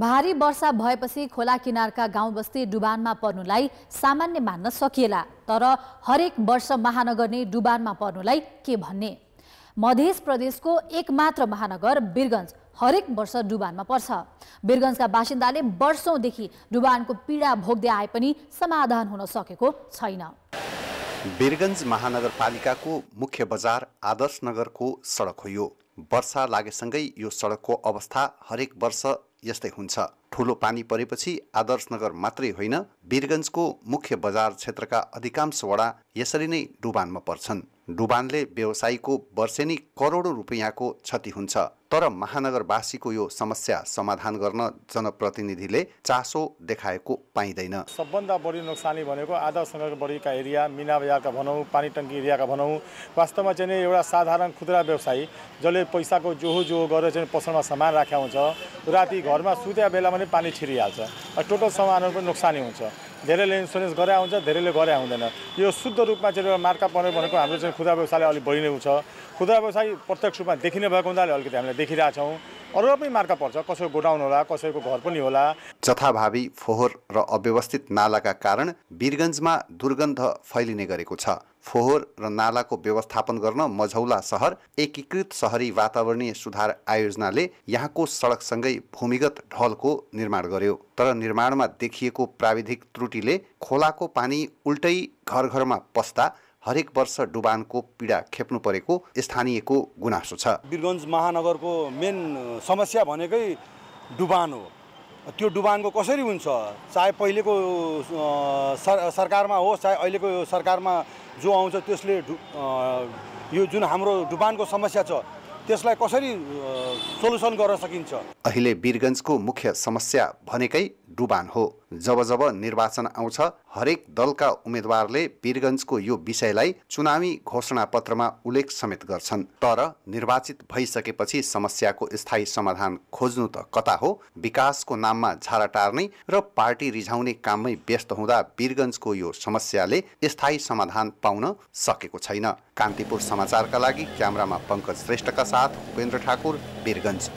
भारी वर्षा भएपछि खोला किनारका गाउँ बस्ती डुबानमा पर्नुलाई सामान्य मान्न सकिएला तर हरेक वर्ष महानगर नै डुबानमा पर्नुलाई के भन्ने मध्य प्रदेशको एकमात्र महानगर बिरगन्ज हरेक वर्ष डुबानमा पर्छ बिरगन्जका बासिन्दाले वर्षौँदेखि डुबानको पीडा भोग्दै आए पनि समाधान हुन सकेको छैन वीरगन्ज महानगरपालिकाको मुख्य बजार आदर्श नगरको सडक हो यो वर्षा लागेसँगै यो सडकको अवस्था हरेक वर्ष यस्तै हुन्छ ठुलो पानी परेपछि आदर्श नगर मात्रै होइन वीरगन्जको मुख्य बजार क्षेत्रका अधिकांश वडा यसरी नै डुबानमा पर्छन् डुबानले व्यवसायीको वर्षेनी करोडौँ रुपियाँको क्षति हुन्छ तर महानगरवासीको यो समस्या समाधान गर्न जनप्रतिनिधिले चासो देखाएको पाइँदैन सबभन्दा बढी नोक्सानी भनेको आधा बढीका एरिया मिना बजारका भनौँ पानी टङ्की एरियाका भनौँ वास्तवमा चाहिँ नि एउटा साधारण खुद्रा व्यवसायी जसले पैसाको जोहो जोहो गरेर चाहिँ पसलमा सामान राखेको हुन्छ राति घरमा सुत्या बेलामा नै पानी छिरिहाल्छ टोटल सामानहरू पनि नोक्सानी हुन्छ धेरैले इन्सुरेन्स गरे आउँछ धेरैले गरे आउँदैन यो शुद्ध रूपमा चाहिँ एउटा मार्का पर्ने भनेको हाम्रो चाहिँ खुद्रा व्यवसायले अलिक बढिने छ खुद्रा व्यवसाय प्रत्यक्ष रूपमा देखिने भएको हुनाले अलिकति हामीले देखिरहेछौँ अरू पनि मार्का पर्छ कसैको गोडाउन होला कसैको घर पनि होला जथाभावी फोहोर र अव्यवस्थित नालाका कारण वीरगन्जमा दुर्गन्ध फैलिने गरेको छ फोहोर र नालाको व्यवस्थापन गर्न मझौला सहर एकीकृत सहरी वातावरणीय सुधार आयोजनाले यहाँको सडकसँगै भूमिगत ढलको निर्माण गर्यो तर निर्माणमा देखिएको प्राविधिक त्रुटिले खोलाको पानी उल्टै घर घरमा पस्दा हरेक वर्ष डुबानको पीडा खेप्नु परेको स्थानीयको गुनासो छ वीरगन्ज महानगरको मेन समस्या भनेकै डुबान हो त्यो डुबानको कसरी हुन्छ चाहे पहिलेको सरकारमा होस् चाहे अहिलेको सरकारमा जो आउँछ त्यसले यो जुन हाम्रो डुबानको समस्या छ त्यसलाई कसरी सोलुसन गर्न सकिन्छ अहिले वीरगन्जको मुख्य समस्या भनेकै डुबान हो जब जब निर्वाचन आउँछ हरेक दलका उम्मेद्वारले वीरगञ्जको यो विषयलाई चुनावी घोषणापत्रमा उल्लेख समेत गर्छन् तर निर्वाचित भइसकेपछि समस्याको स्थायी समाधान खोज्नु त कता हो विकासको नाममा झारा टार्ने र पार्टी रिझाउने काममै व्यस्त हुँदा वीरगञ्जको यो समस्याले स्थायी समाधान पाउन सकेको छैन कान्तिपुर समाचारका लागि क्यामरामा पङ्कज श्रेष्ठका साथ उपेन्द्र ठाकुर वीरगञ्ज